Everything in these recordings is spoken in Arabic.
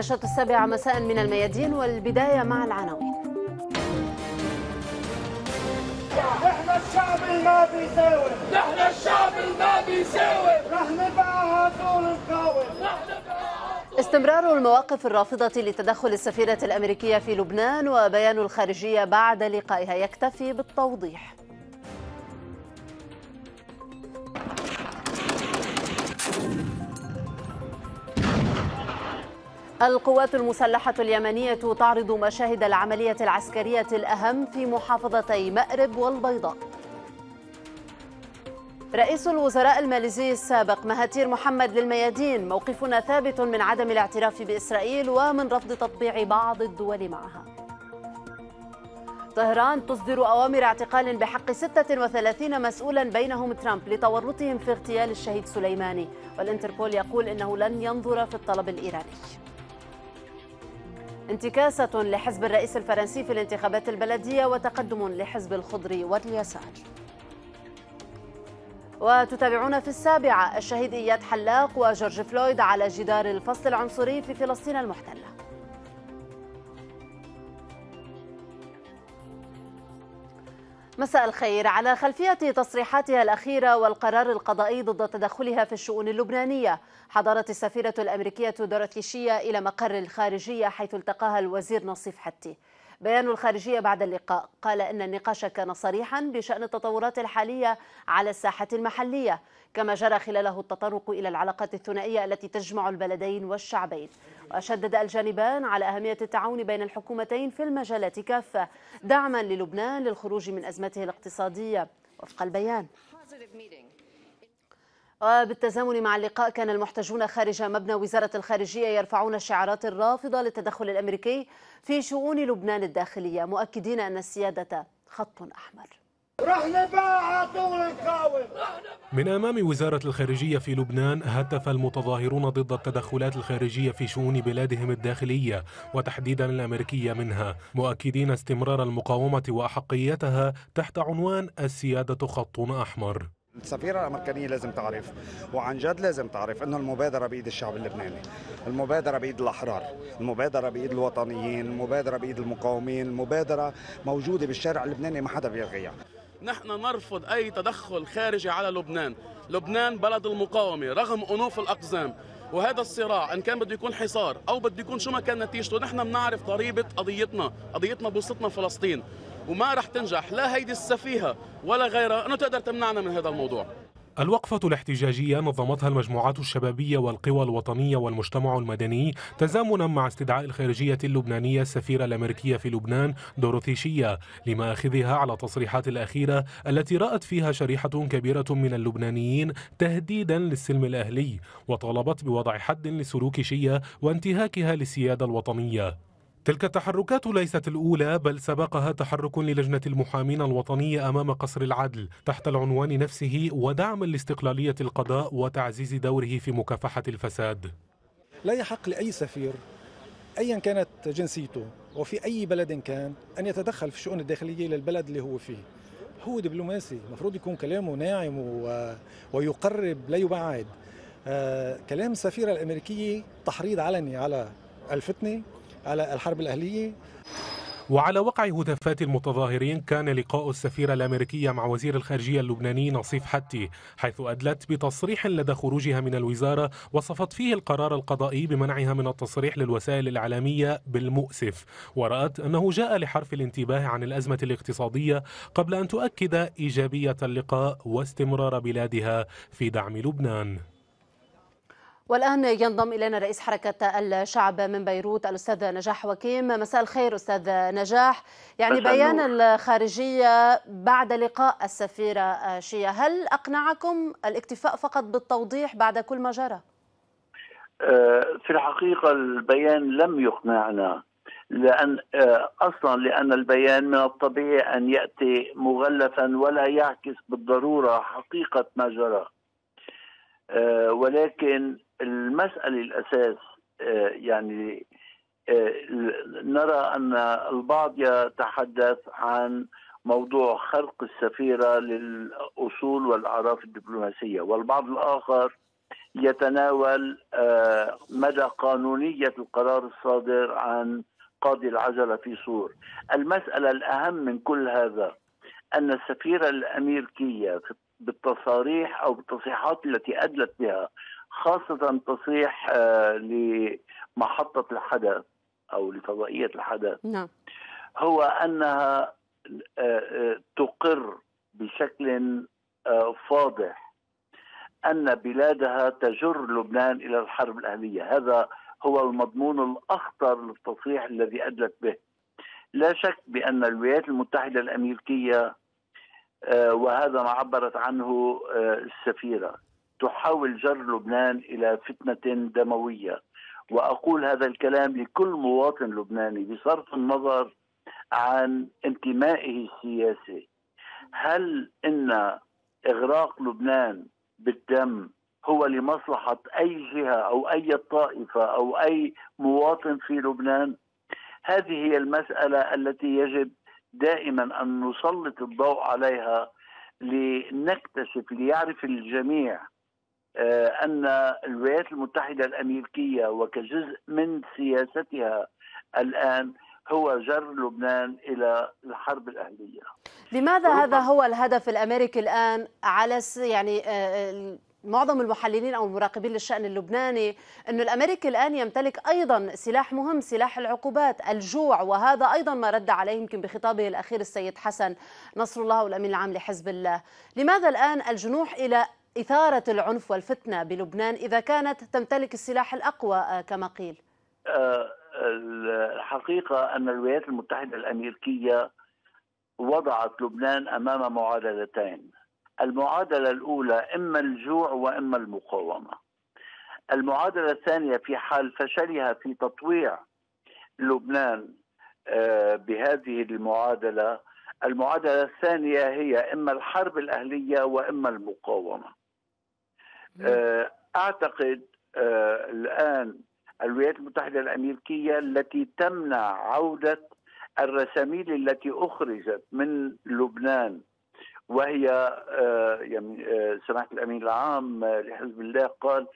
نشرة السابعة مساء من الميادين والبداية مع العناوين نحن الشعب اللي ما بيساوي، نحن الشعب اللي ما بيساوي، نحن بقى هدول نقاوم استمرار المواقف الرافضة لتدخل السفيرة الأمريكية في لبنان وبيان الخارجية بعد لقائها يكتفي بالتوضيح القوات المسلحة اليمنية تعرض مشاهد العملية العسكرية الأهم في محافظتي مأرب والبيضاء رئيس الوزراء الماليزي السابق مهاتير محمد للميادين موقفنا ثابت من عدم الاعتراف بإسرائيل ومن رفض تطبيع بعض الدول معها طهران تصدر أوامر اعتقال بحق 36 مسؤولا بينهم ترامب لتورطهم في اغتيال الشهيد سليماني والانتربول يقول إنه لن ينظر في الطلب الإيراني انتكاسة لحزب الرئيس الفرنسي في الانتخابات البلدية وتقدم لحزب الخضر واليسار وتتابعون في السابعة الشهيد إياد حلاق وجورج فلويد على جدار الفصل العنصري في فلسطين المحتلة مساء الخير على خلفية تصريحاتها الأخيرة والقرار القضائي ضد تدخلها في الشؤون اللبنانية حضرت السفيرة الأمريكية دوراتيشية شيا إلى مقر الخارجية حيث التقاها الوزير نصيف حتي بيان الخارجية بعد اللقاء قال إن النقاش كان صريحا بشأن التطورات الحالية على الساحة المحلية كما جرى خلاله التطرق إلى العلاقات الثنائية التي تجمع البلدين والشعبين وشدد الجانبان على أهمية التعاون بين الحكومتين في المجالات كافة دعما للبنان للخروج من أزمته الاقتصادية وفق البيان وبالتزامن مع اللقاء كان المحتجون خارج مبنى وزارة الخارجية يرفعون الشعارات الرافضة للتدخل الأمريكي في شؤون لبنان الداخلية مؤكدين أن السيادة خط أحمر من أمام وزارة الخارجية في لبنان هتف المتظاهرون ضد التدخلات الخارجية في شؤون بلادهم الداخلية وتحديدا الأمريكية منها مؤكدين استمرار المقاومة وأحقيتها تحت عنوان السيادة خط أحمر السفيرة الأمريكانية لازم تعرف وعن جد لازم تعرف أنه المبادرة بإيد الشعب اللبناني المبادرة بإيد الأحرار المبادرة بإيد الوطنيين المبادرة بإيد المقاومين المبادرة موجودة بالشارع اللبناني ما حدا بيلغيها نحن نرفض أي تدخل خارجي على لبنان لبنان بلد المقاومة رغم أنوف الأقزام وهذا الصراع ان كان بده يكون حصار او بده يكون شو ما كان نتيجته نحن بنعرف ضريبه قضيتنا قضيتنا بوسطنا فلسطين وما رح تنجح لا هيدي السفيهه ولا غيرها انه تقدر تمنعنا من هذا الموضوع الوقفة الاحتجاجية نظمتها المجموعات الشبابية والقوى الوطنية والمجتمع المدني تزامنا مع استدعاء الخارجية اللبنانية السفيرة الأمريكية في لبنان دوروثي شيا لما أخذها على تصريحات الأخيرة التي رأت فيها شريحة كبيرة من اللبنانيين تهديدا للسلم الأهلي وطالبت بوضع حد لسلوك شيا وانتهاكها للسيادة الوطنية تلك التحركات ليست الأولى بل سبقها تحرك للجنة المحامين الوطنية أمام قصر العدل تحت العنوان نفسه ودعما لاستقلالية القضاء وتعزيز دوره في مكافحة الفساد لا يحق لأي سفير أيا كانت جنسيته وفي أي بلد كان أن يتدخل في الشؤون الداخلية للبلد اللي هو فيه هو دبلوماسي المفروض يكون كلامه ناعم و... ويقرب لا يبعد آه كلام السفيرة الأمريكية تحريض علني على الفتنة على الحرب الأهلية وعلى وقع هتافات المتظاهرين كان لقاء السفيرة الأمريكية مع وزير الخارجية اللبناني نصيف حتي حيث أدلت بتصريح لدى خروجها من الوزارة وصفت فيه القرار القضائي بمنعها من التصريح للوسائل الإعلامية بالمؤسف ورأت أنه جاء لحرف الانتباه عن الأزمة الاقتصادية قبل أن تؤكد إيجابية اللقاء واستمرار بلادها في دعم لبنان والآن ينضم إلينا رئيس حركة الشعب من بيروت الأستاذ نجاح وكيم مساء الخير أستاذ نجاح يعني بيان الخارجية بعد لقاء السفيرة شيا هل أقنعكم الاكتفاء فقط بالتوضيح بعد كل ما جرى؟ أه، في الحقيقة البيان لم يقنعنا لأن أه، أصلا لأن البيان من الطبيعي أن يأتي مغلفا ولا يعكس بالضرورة حقيقة ما جرى أه، ولكن المسألة الأساس آه، يعني آه، نرى أن البعض يتحدث عن موضوع خرق السفيرة للأصول والأعراف الدبلوماسية والبعض الآخر يتناول آه، مدى قانونية القرار الصادر عن قاضي العجلة في صور المسألة الأهم من كل هذا أن السفيرة الأمريكية بالتصاريح أو بالتصريحات التي أدلت بها خاصة تصريح آه، لمحطة الحدث أو لفضائية الحدث نعم. هو أنها آه، آه، تقر بشكل فاضح أن بلادها تجر لبنان إلى الحرب الأهلية هذا هو المضمون الأخطر للتصريح الذي أدلت به لا شك بأن الولايات المتحدة الأمريكية وهذا ما عبرت عنه السفيرة تحاول جر لبنان الى فتنه دمويه واقول هذا الكلام لكل مواطن لبناني بصرف النظر عن انتمائه السياسي هل ان اغراق لبنان بالدم هو لمصلحه اي جهه او اي طائفه او اي مواطن في لبنان هذه هي المساله التي يجب دائما ان نسلط الضوء عليها لنكتشف ليعرف الجميع آه، ان الولايات المتحده الامريكيه وكجزء من سياستها الان هو جر لبنان الى الحرب الاهليه. لماذا هذا هو الهدف الامريكي الان على يعني آه، آه، معظم المحللين او المراقبين للشان اللبناني انه الامريكي الان يمتلك ايضا سلاح مهم سلاح العقوبات الجوع وهذا ايضا ما رد عليه يمكن بخطابه الاخير السيد حسن نصر الله والامين العام لحزب الله لماذا الان الجنوح الى إثارة العنف والفتنة بلبنان إذا كانت تمتلك السلاح الأقوى آه، كما قيل آه، الحقيقة أن الولايات المتحدة الأمريكية وضعت لبنان أمام معادلتين المعادلة الأولى إما الجوع وإما المقاومة المعادلة الثانية في حال فشلها في تطويع لبنان آه، بهذه المعادلة المعادلة الثانية هي إما الحرب الأهلية وإما المقاومة نعم. آه، اعتقد آه، الان الولايات المتحده الامريكيه التي تمنع عوده الرساميل التي اخرجت من لبنان وهي آه، يعني سماحه الامين العام لحزب الله قال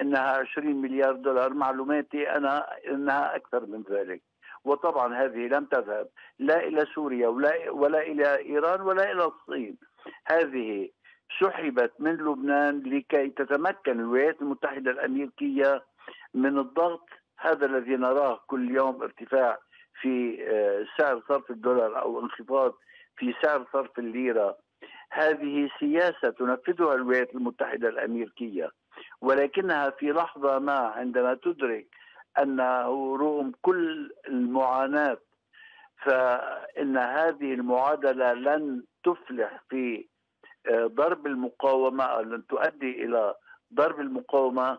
انها 20 مليار دولار معلوماتي انا انها اكثر من ذلك وطبعا هذه لم تذهب لا الى سوريا ولا ولا الى ايران ولا الى الصين هذه سحبت من لبنان لكي تتمكن الولايات المتحدة الأمريكية من الضغط هذا الذي نراه كل يوم ارتفاع في آه، سعر صرف الدولار أو انخفاض في سعر صرف الليرة هذه سياسة تنفذها الولايات المتحدة الأمريكية ولكنها في لحظة ما عندما تدرك أنه رغم كل المعاناة فإن هذه المعادلة لن تفلح في آه، ضرب المقاومة أو لن تؤدي إلى ضرب المقاومة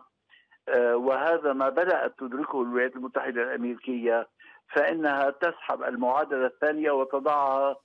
آه، وهذا ما بدأت تدركه الولايات المتحدة الأمريكية فإنها تسحب المعادلة الثانية وتضعها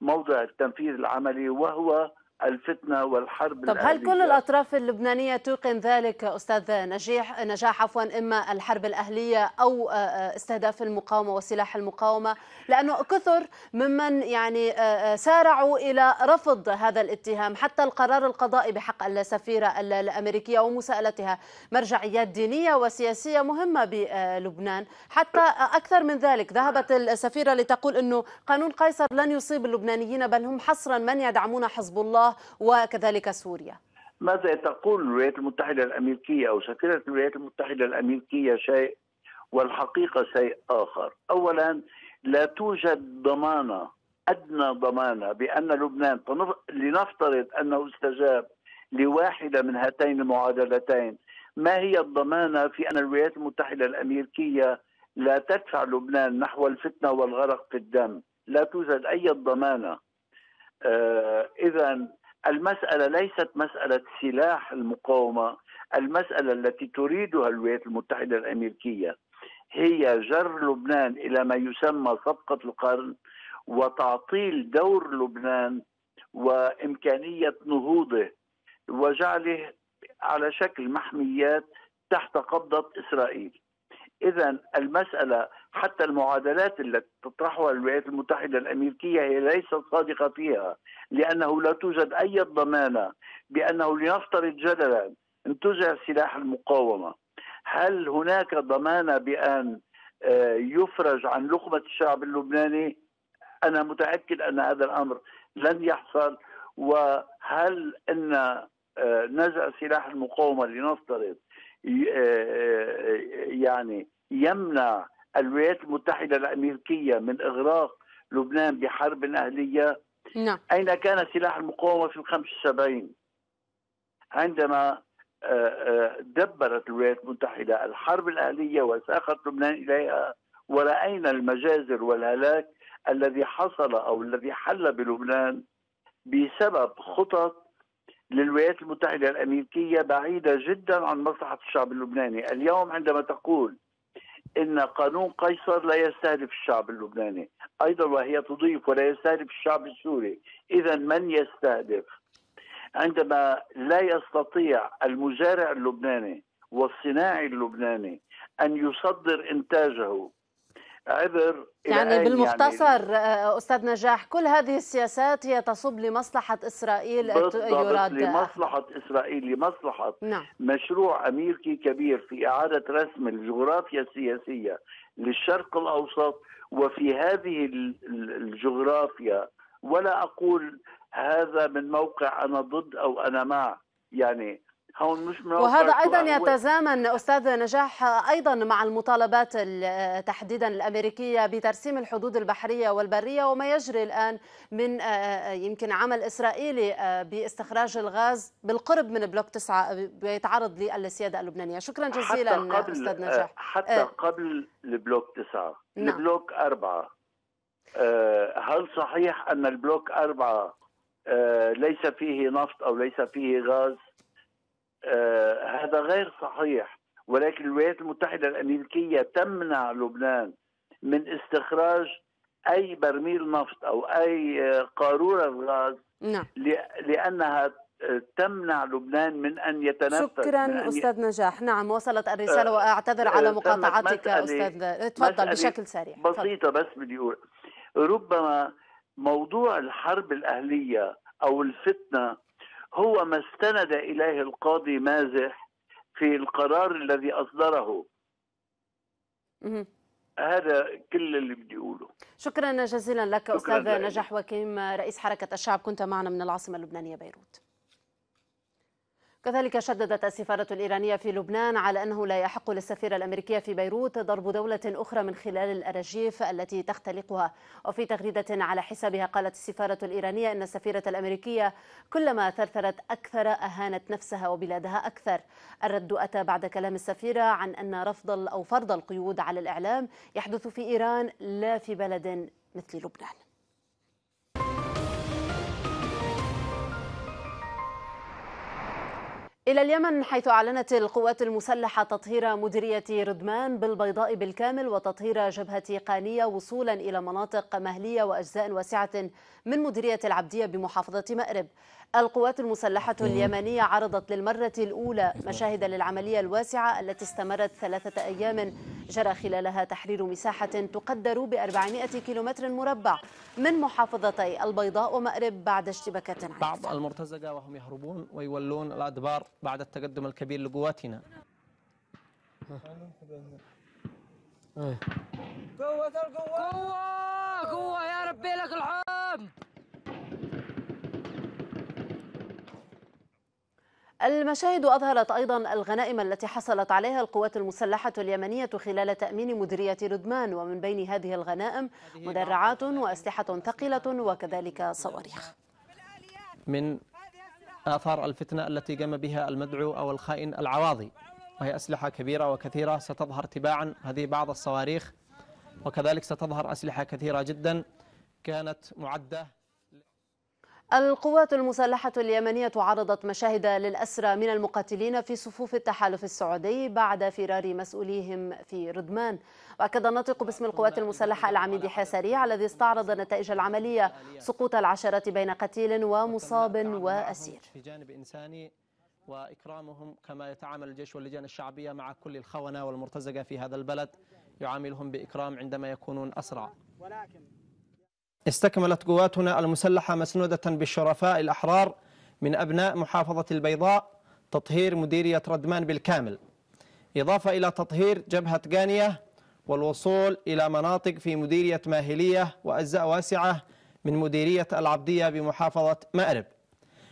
موضع التنفيذ العملي وهو الفتنه والحرب طب هل كل الاطراف اللبنانيه توقن ذلك استاذ نجيح نجاح عفوا اما الحرب الاهليه او آه، آه، استهداف المقاومه وسلاح المقاومه لانه كثر ممن يعني آه، سارعوا الى رفض هذا الاتهام حتى القرار القضائي بحق السفيره الامريكيه ومساءلتها مرجعيات دينيه وسياسيه مهمه بلبنان حتى اكثر من ذلك ذهبت السفيره لتقول انه قانون قيصر لن يصيب اللبنانيين بل هم حصرا من يدعمون حزب الله الله وكذلك سوريا ماذا تقول الولايات المتحدة الأمريكية أو سفيرة الولايات المتحدة الأمريكية شيء والحقيقة شيء آخر أولا لا توجد ضمانة أدنى ضمانة بأن لبنان لنفترض أنه استجاب لواحدة من هاتين المعادلتين ما هي الضمانة في أن الولايات المتحدة الأمريكية لا تدفع لبنان نحو الفتنة والغرق في الدم لا توجد أي ضمانة آه إذا المسألة ليست مسألة سلاح المقاومة المسألة التي تريدها الولايات المتحدة الأمريكية هي جر لبنان إلى ما يسمى صفقة القرن وتعطيل دور لبنان وإمكانية نهوضه وجعله على شكل محميات تحت قبضة إسرائيل إذا المسألة حتى المعادلات التي تطرحها الولايات المتحدة الأمريكية هي ليست صادقة فيها لأنه لا توجد أي ضمانة بأنه لنفترض جدلا انتزع سلاح المقاومة هل هناك ضمانة بأن آه، يفرج عن لقمة الشعب اللبناني أنا متأكد أن هذا الأمر لن يحصل وهل أن آه، نزع سلاح المقاومة لنفترض آه، يعني يمنع الولايات المتحدة الأمريكية من إغراق لبنان بحرب أهلية نعم. أين كان سلاح المقاومة في الخمس وسبعين عندما آه، آه، دبرت الولايات المتحدة الحرب الأهلية وساقت لبنان إليها ورأينا المجازر والهلاك الذي حصل أو الذي حل بلبنان بسبب خطط للولايات المتحدة الأمريكية بعيدة جدا عن مصلحة الشعب اللبناني اليوم عندما تقول ان قانون قيصر لا يستهدف الشعب اللبناني ايضا وهي تضيف ولا يستهدف الشعب السوري اذا من يستهدف عندما لا يستطيع المزارع اللبناني والصناعي اللبناني ان يصدر انتاجه عبر يعني بالمختصر يعني آه، استاذ نجاح كل هذه السياسات هي تصب لمصلحه اسرائيل يراد لمصلحه اسرائيل لمصلحه نعم. مشروع امريكي كبير في اعاده رسم الجغرافيا السياسيه للشرق الاوسط وفي هذه الجغرافيا ولا اقول هذا من موقع انا ضد او انا مع يعني وهذا أيضا يتزامن أستاذ نجاح أيضا مع المطالبات تحديدا الأمريكية بترسيم الحدود البحرية والبرية وما يجري الآن من آه، آه، يمكن عمل إسرائيلي آه، باستخراج الغاز بالقرب من بلوك 9 بيتعرض للسيادة اللبنانية شكرا جزيلا حتى قبل أستاذ نجاح حتى قبل البلوك 9 نعم. البلوك 4 هل صحيح أن البلوك 4 ليس فيه نفط أو ليس فيه غاز آه، هذا غير صحيح ولكن الولايات المتحدة الأمريكية تمنع لبنان من استخراج أي برميل نفط أو أي آه، قارورة غاز نعم. لأنها آه، تمنع لبنان من ان يتنفس شكرا أن استاذ نجاح نعم وصلت الرساله واعتذر على مقاطعتك استاذ تفضل بشكل سريع بسيطه بس بدي اقول ربما موضوع الحرب الاهليه او الفتنه هو ما استند اليه القاضي مازح في القرار الذي اصدره. هذا كل اللي بدي اقوله. شكرا جزيلا لك شكرا استاذ نجاح وكيم رئيس حركه الشعب كنت معنا من العاصمه اللبنانيه بيروت. كذلك شددت السفارة الإيرانية في لبنان على أنه لا يحق للسفيرة الأمريكية في بيروت ضرب دولة أخرى من خلال الأراجيف التي تختلقها وفي تغريدة على حسابها قالت السفارة الإيرانية أن السفيرة الأمريكية كلما ثرثرت أكثر أهانت نفسها وبلادها أكثر الرد أتى بعد كلام السفيرة عن أن رفض أو فرض القيود على الإعلام يحدث في إيران لا في بلد مثل لبنان إلى اليمن حيث أعلنت القوات المسلحة تطهير مديرية ردمان بالبيضاء بالكامل وتطهير جبهة قانية وصولا إلى مناطق مهلية وأجزاء واسعة من مديرية العبدية بمحافظة مأرب القوات المسلحة اليمنية عرضت للمرة الأولى مشاهد للعملية الواسعة التي استمرت ثلاثة أيام جرى خلالها تحرير مساحة تقدر ب 400 كيلومتر مربع من محافظتي البيضاء ومأرب بعد اشتباكات عنيفة بعض المرتزقة وهم يهربون ويولون الأدبار بعد التقدم الكبير لقواتنا قوة القوة قوة قوة يا ربي لك الحمد المشاهد أظهرت أيضا الغنائم التي حصلت عليها القوات المسلحة اليمنية خلال تأمين مديرية ردمان ومن بين هذه الغنائم مدرعات وأسلحة ثقيلة وكذلك صواريخ من آثار الفتنة التي قام بها المدعو أو الخائن العواضي وهي أسلحة كبيرة وكثيرة ستظهر تباعا هذه بعض الصواريخ وكذلك ستظهر أسلحة كثيرة جدا كانت معدة القوات المسلحة اليمنية عرضت مشاهد للأسرى من المقاتلين في صفوف التحالف السعودي بعد فرار مسؤوليهم في ردمان وأكد الناطق باسم القوات المسلحة العميد حسري الذي استعرض نتائج العملية سقوط العشرات بين قتيل ومصاب وأسير في جانب إنساني وإكرامهم كما يتعامل الجيش واللجان الشعبية مع كل الخونة والمرتزقة في هذا البلد يعاملهم بإكرام عندما يكونون أسرع ولكن استكملت قواتنا المسلحة مسنودة بالشرفاء الأحرار من أبناء محافظة البيضاء تطهير مديرية ردمان بالكامل إضافة إلى تطهير جبهة قانية والوصول إلى مناطق في مديرية ماهلية وأجزاء واسعة من مديرية العبدية بمحافظة مأرب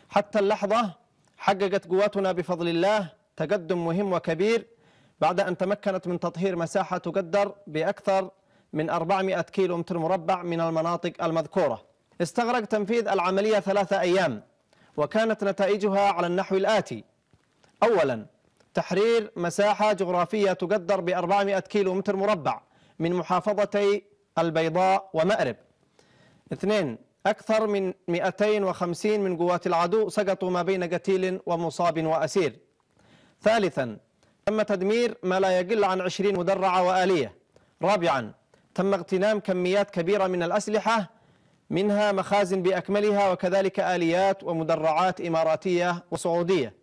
حتى اللحظة حققت قواتنا بفضل الله تقدم مهم وكبير بعد أن تمكنت من تطهير مساحة تقدر بأكثر من 400 كيلو متر مربع من المناطق المذكورة استغرق تنفيذ العملية ثلاثة أيام وكانت نتائجها على النحو الآتي أولا تحرير مساحة جغرافية تقدر ب 400 كيلو متر مربع من محافظتي البيضاء ومأرب اثنين أكثر من 250 من قوات العدو سقطوا ما بين قتيل ومصاب وأسير ثالثا تم تدمير ما لا يقل عن 20 مدرعة وآلية رابعا تم اغتنام كميات كبيرة من الأسلحة منها مخازن بأكملها وكذلك آليات ومدرعات إماراتية وسعودية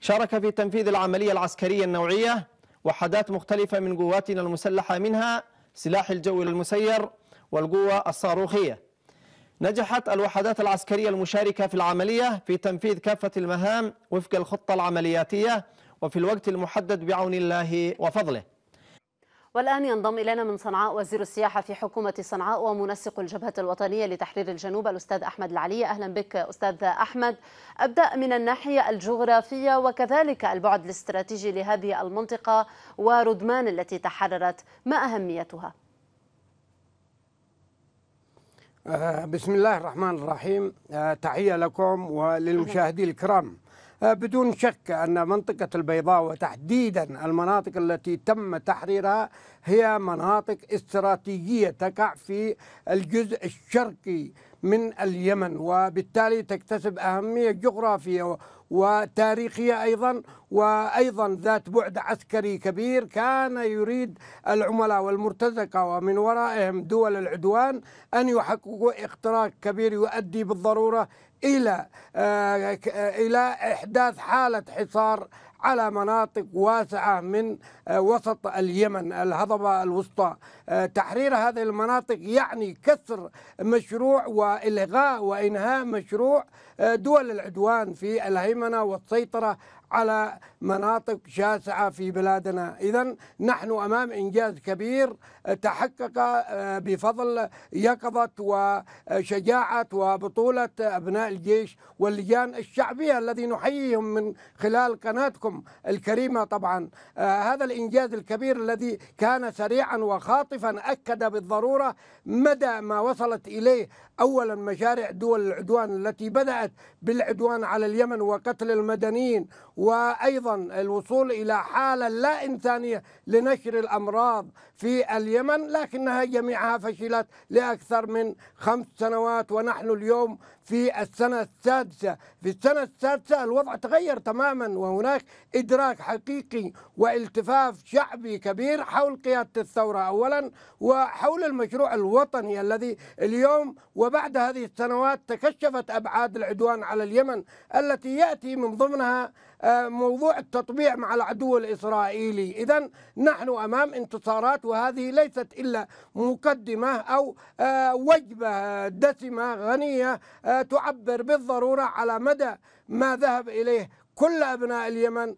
شارك في تنفيذ العملية العسكرية النوعية وحدات مختلفة من قواتنا المسلحة منها سلاح الجو المسير والقوة الصاروخية نجحت الوحدات العسكرية المشاركة في العملية في تنفيذ كافة المهام وفق الخطة العملياتية وفي الوقت المحدد بعون الله وفضله والآن ينضم إلينا من صنعاء وزير السياحة في حكومة صنعاء ومنسق الجبهة الوطنية لتحرير الجنوب الأستاذ أحمد العلي أهلا بك أستاذ أحمد أبدأ من الناحية الجغرافية وكذلك البعد الاستراتيجي لهذه المنطقة وردمان التي تحررت ما أهميتها؟ آه، بسم الله الرحمن الرحيم آه، تحية لكم وللمشاهدين الكرام آه، بدون شك أن منطقة البيضاء وتحديدا المناطق التي تم تحريرها هي مناطق استراتيجية تقع في الجزء الشرقي من اليمن وبالتالي تكتسب أهمية جغرافية وتاريخية أيضا وأيضا ذات بعد عسكري كبير كان يريد العملاء والمرتزقة ومن ورائهم دول العدوان أن يحققوا اختراق كبير يؤدي بالضرورة إلى آه، إلى إحداث حالة حصار على مناطق واسعة من آه، وسط اليمن الهضبة الوسطى آه، تحرير هذه المناطق يعني كسر مشروع وإلغاء وإنهاء مشروع آه، دول العدوان في الهيمنة والسيطرة على مناطق شاسعة في بلادنا إذا نحن أمام إنجاز كبير تحقق آه، بفضل يقظة وشجاعة وبطولة أبناء الجيش واللجان الشعبية الذي نحييهم من خلال قناتكم الكريمة طبعا آه، هذا الإنجاز الكبير الذي كان سريعا وخاطفا أكد بالضرورة مدى ما وصلت إليه أولا مشاريع دول العدوان التي بدأت بالعدوان على اليمن وقتل المدنيين وأيضا الوصول إلى حالة لا إنسانية لنشر الأمراض في اليمن لكنها جميعها فشلت لأكثر من خمس سنوات ونحن اليوم في السنة السادسة في السنة السادسة الوضع تغير تماما وهناك إدراك حقيقي والتفاف شعبي كبير حول قيادة الثورة أولا وحول المشروع الوطني الذي اليوم وبعد هذه السنوات تكشفت أبعاد العدوان على اليمن التي يأتي من ضمنها آه، موضوع التطبيع مع العدو الإسرائيلي إذا نحن أمام انتصارات وهذه ليست إلا مقدمة أو آه، وجبة آه، دسمة غنية تعبر بالضرورة على مدى ما ذهب إليه كل أبناء اليمن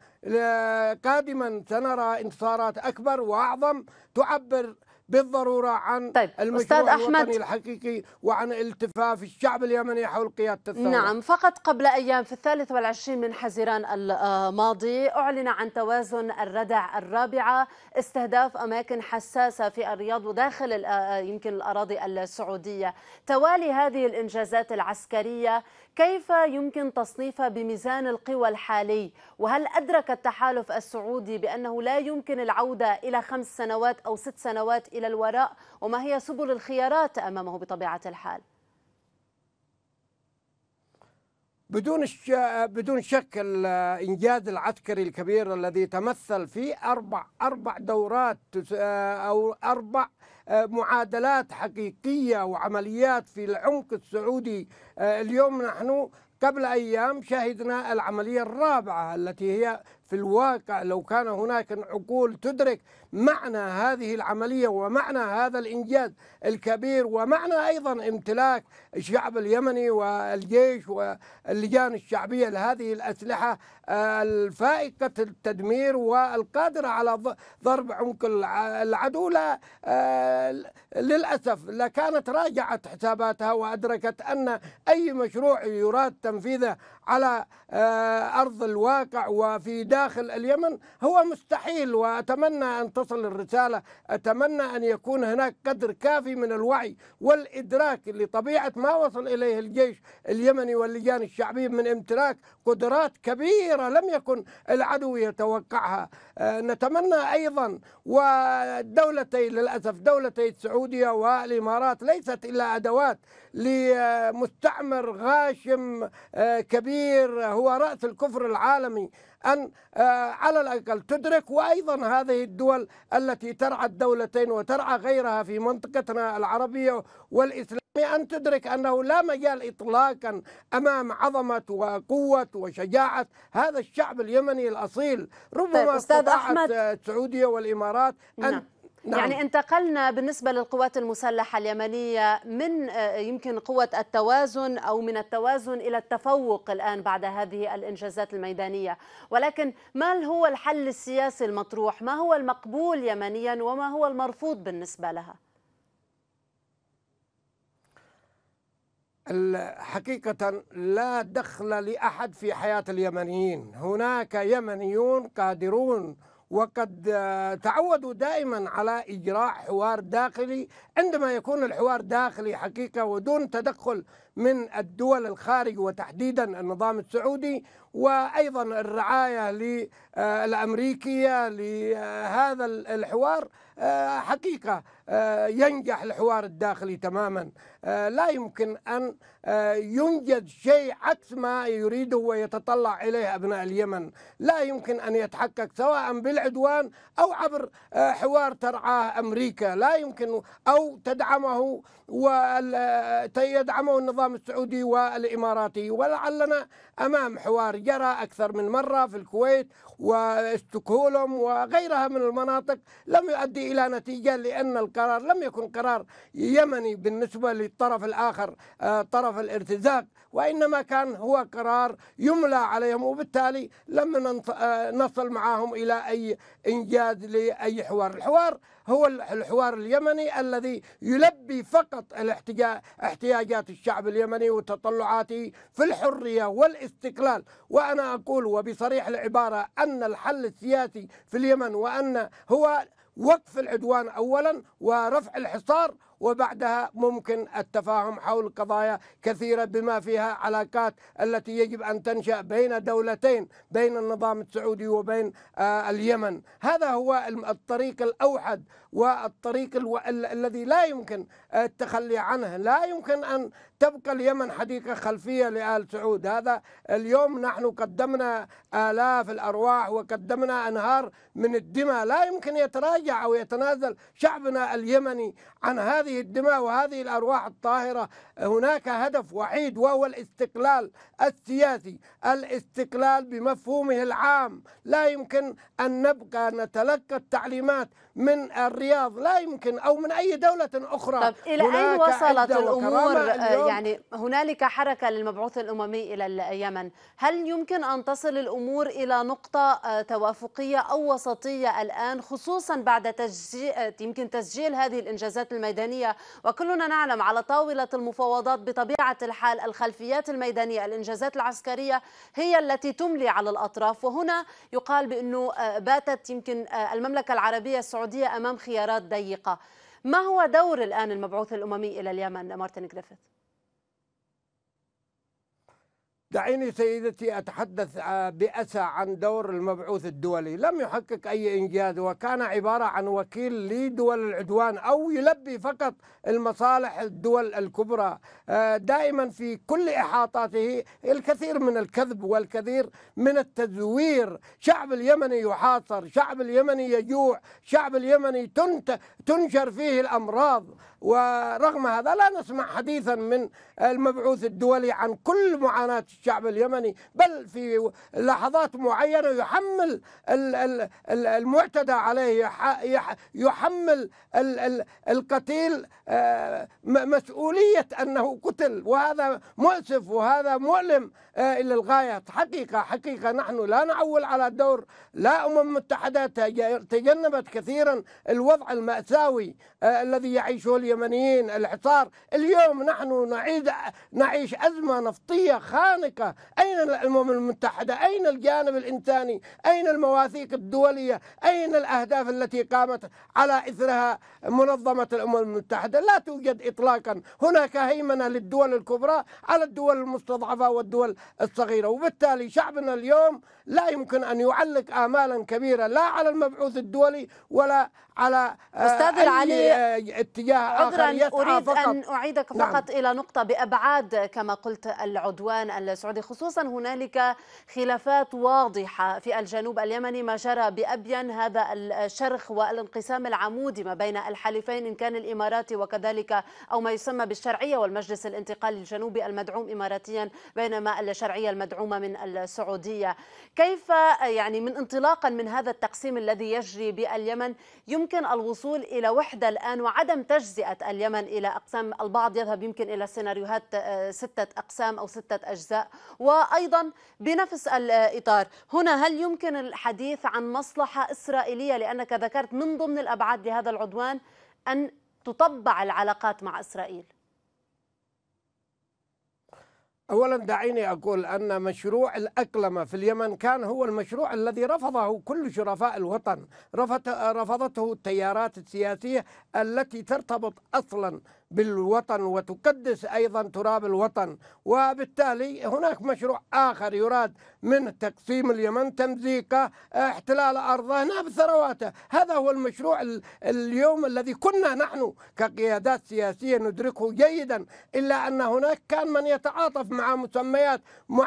قادما سنرى انتصارات أكبر وأعظم تعبر بالضرورة عن طيب. المشروع أستاذ أحمد الوطني الحقيقي وعن التفاف الشعب اليمني حول قيادة الثورة نعم فقط قبل أيام في الثالث والعشرين من حزيران الماضي أعلن عن توازن الردع الرابعة استهداف أماكن حساسة في الرياض وداخل آه، يمكن الأراضي السعودية توالي هذه الإنجازات العسكرية كيف يمكن تصنيفها بميزان القوى الحالي وهل أدرك التحالف السعودي بأنه لا يمكن العودة إلى خمس سنوات أو ست سنوات إلى الوراء وما هي سبل الخيارات أمامه بطبيعة الحال؟ بدون بدون شك الانجاز العسكري الكبير الذي تمثل في اربع اربع دورات آه، او اربع معادلات حقيقية وعمليات في العمق السعودي آه، اليوم نحن قبل أيام شهدنا العملية الرابعة التي هي في الواقع لو كان هناك عقول تدرك معنى هذه العملية ومعنى هذا الإنجاز الكبير ومعنى أيضا امتلاك الشعب اليمني والجيش واللجان الشعبية لهذه الأسلحة آه، الفائقة التدمير والقادرة على ضرب عمق العدو آه، للأسف لكانت راجعت حساباتها وأدركت أن أي مشروع يراد تنفيذه على آه، أرض الواقع وفي دار داخل اليمن هو مستحيل واتمنى ان تصل الرساله اتمنى ان يكون هناك قدر كافي من الوعي والادراك لطبيعه ما وصل اليه الجيش اليمني واللجان الشعبيه من امتلاك قدرات كبيره لم يكن العدو يتوقعها آه، نتمنى ايضا ودولتي للاسف دولتي السعوديه والامارات ليست الا ادوات لمستعمر غاشم آه، كبير هو راس الكفر العالمي أن آه، على الأقل تدرك وأيضا هذه الدول التي ترعى الدولتين وترعى غيرها في منطقتنا العربية والإسلامية أن تدرك أنه لا مجال إطلاقا أمام عظمة وقوة وشجاعة هذا الشعب اليمني الأصيل ربما طيب أستاذ أحمد السعودية والإمارات أن نعم. نعم. يعني انتقلنا بالنسبة للقوات المسلحة اليمنية من آه، يمكن قوة التوازن أو من التوازن إلى التفوق الآن بعد هذه الإنجازات الميدانية ولكن ما هو الحل السياسي المطروح ما هو المقبول يمنيا وما هو المرفوض بالنسبة لها حقيقة لا دخل لأحد في حياة اليمنيين هناك يمنيون قادرون وقد آه، تعودوا دائما على إجراء حوار داخلي عندما يكون الحوار داخلي حقيقة ودون تدخل من الدول الخارج وتحديدا النظام السعودي وايضا الرعايه آه، الامريكيه لهذا الحوار آه، حقيقه آه، ينجح الحوار الداخلي تماما لا يمكن ان ينجز شيء عكس ما يريده ويتطلع اليه ابناء اليمن لا يمكن ان يتحقق سواء بالعدوان او عبر حوار ترعاه امريكا لا يمكن او تدعمه ويدعمه النظام النظام السعودي والإماراتي ولعلنا أمام حوار جرى أكثر من مرة في الكويت وستوكهولم وغيرها من المناطق لم يؤدي إلى نتيجة لأن القرار لم يكن قرار يمني بالنسبة للطرف الآخر آه، طرف الارتزاق وإنما كان هو قرار يملى عليهم وبالتالي لم آه، نصل معهم إلى أي إنجاز لأي حوار الحوار هو الحوار اليمني الذي يلبي فقط احتياجات الشعب اليمني وتطلعاته في الحرية والاستقلال وأنا أقول وبصريح العبارة أن الحل السياسي في اليمن وأن هو وقف العدوان أولا ورفع الحصار وبعدها ممكن التفاهم حول قضايا كثيرة بما فيها علاقات التي يجب أن تنشأ بين دولتين بين النظام السعودي وبين آه، اليمن هذا هو الطريق الأوحد والطريق الو... ال... الذي لا يمكن آه، التخلي عنه لا يمكن أن تبقى اليمن حديقة خلفية لآل سعود هذا اليوم نحن قدمنا آلاف الأرواح وقدمنا أنهار من الدماء لا يمكن يتراجع أو يتنازل شعبنا اليمني عن هذه الدماء وهذه الأرواح الطاهرة هناك هدف وحيد وهو الاستقلال السياسي الاستقلال بمفهومه العام لا يمكن أن نبقى نتلقى التعليمات من الر... الرياض لا يمكن أو من أي دولة أخرى طب إلى أين وصلت الأمور آه، يعني هنالك حركة للمبعوث الأممي إلى اليمن هل يمكن أن تصل الأمور إلى نقطة آه، توافقية أو وسطية الآن خصوصا بعد تسجيل آه، يمكن تسجيل هذه الإنجازات الميدانية وكلنا نعلم على طاولة المفاوضات بطبيعة الحال الخلفيات الميدانية الإنجازات العسكرية هي التي تملي على الأطراف وهنا يقال بأنه باتت يمكن المملكة العربية السعودية أمام خيار خيارات ضيقة ما هو دور الآن المبعوث الأممي إلى اليمن مارتن جريفيث؟ دعيني سيدتي أتحدث آه، بأسى عن دور المبعوث الدولي لم يحقق أي إنجاز وكان عبارة عن وكيل لدول العدوان أو يلبي فقط المصالح الدول الكبرى آه، دائما في كل إحاطاته الكثير من الكذب والكثير من التزوير شعب اليمني يحاصر شعب اليمني يجوع شعب اليمني تنشر فيه الأمراض ورغم هذا لا نسمع حديثا من المبعوث الدولي عن كل معاناة الشعب اليمني بل في لحظات معينة يحمل المعتدى عليه يحمل القتيل آه، مسؤولية أنه قتل وهذا مؤسف وهذا مؤلم آه، إلى الغاية حقيقة حقيقة نحن لا نعول على الدور لا أمم متحدة تجنبت كثيرا الوضع المأساوي آه، الذي يعيشه اليمنيين الحصار اليوم نحن نعيد نعيش أزمة نفطية خانقة أمريكا أين الأمم المتحدة أين الجانب الإنساني أين المواثيق الدولية أين الأهداف التي قامت على إثرها منظمة الأمم المتحدة لا توجد إطلاقا هناك هيمنة للدول الكبرى على الدول المستضعفة والدول الصغيرة وبالتالي شعبنا اليوم لا يمكن أن يعلق آمالا كبيرة لا على المبعوث الدولي ولا على آه، أستاذ أي العلي آه، اتجاه آخر أريد فقط. أن أعيدك نعم. فقط نعم. إلى نقطة بأبعاد كما قلت العدوان السعودي خصوصا هنالك خلافات واضحة في الجنوب اليمني ما جرى بأبين هذا الشرخ والانقسام العمودي ما بين الحليفين إن كان الإماراتي وكذلك أو ما يسمى بالشرعية والمجلس الانتقالي الجنوبي المدعوم إماراتيا بينما الشرعية المدعومة من السعودية كيف يعني من انطلاقا من هذا التقسيم الذي يجري باليمن يمكن الوصول إلى وحدة الآن وعدم تجزئة اليمن إلى أقسام البعض يذهب يمكن إلى سيناريوهات آه، ستة أقسام أو ستة أجزاء وأيضا بنفس الإطار هنا هل يمكن الحديث عن مصلحة إسرائيلية لأنك ذكرت من ضمن الأبعاد لهذا العدوان أن تطبع العلاقات مع إسرائيل أولا دعيني أقول أن مشروع الأقلمة في اليمن كان هو المشروع الذي رفضه كل شرفاء الوطن رفضته التيارات السياسية التي ترتبط أصلا بالوطن وتقدس ايضا تراب الوطن وبالتالي هناك مشروع اخر يراد من تقسيم اليمن تمزيقه احتلال ارضه ناب ثرواته هذا هو المشروع اليوم الذي كنا نحن كقيادات سياسيه ندركه جيدا الا ان هناك كان من يتعاطف مع مسميات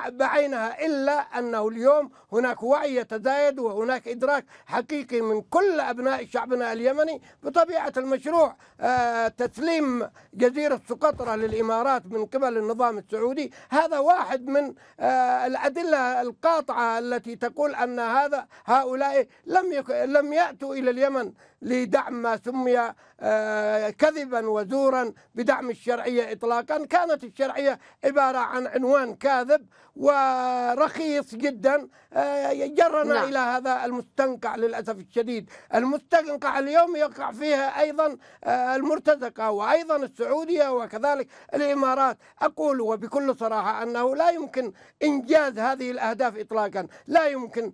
بعينها الا انه اليوم هناك وعي يتزايد وهناك ادراك حقيقي من كل ابناء شعبنا اليمني بطبيعه المشروع آه، تسليم جزيرة سقطرة للإمارات من قبل النظام السعودي هذا واحد من آه، الأدلة القاطعة التي تقول أن هذا هؤلاء لم لم يأتوا إلى اليمن لدعم ما سمي آه، كذبا وزورا بدعم الشرعية إطلاقا كانت الشرعية عبارة عن عنوان كاذب ورخيص جدا آه، جرنا نعم. إلى هذا المستنقع للأسف الشديد المستنقع اليوم يقع فيها أيضا آه، المرتزقة وأيضا السعودية وكذلك الإمارات أقول وبكل صراحة أنه لا يمكن إنجاز هذه الأهداف إطلاقا لا يمكن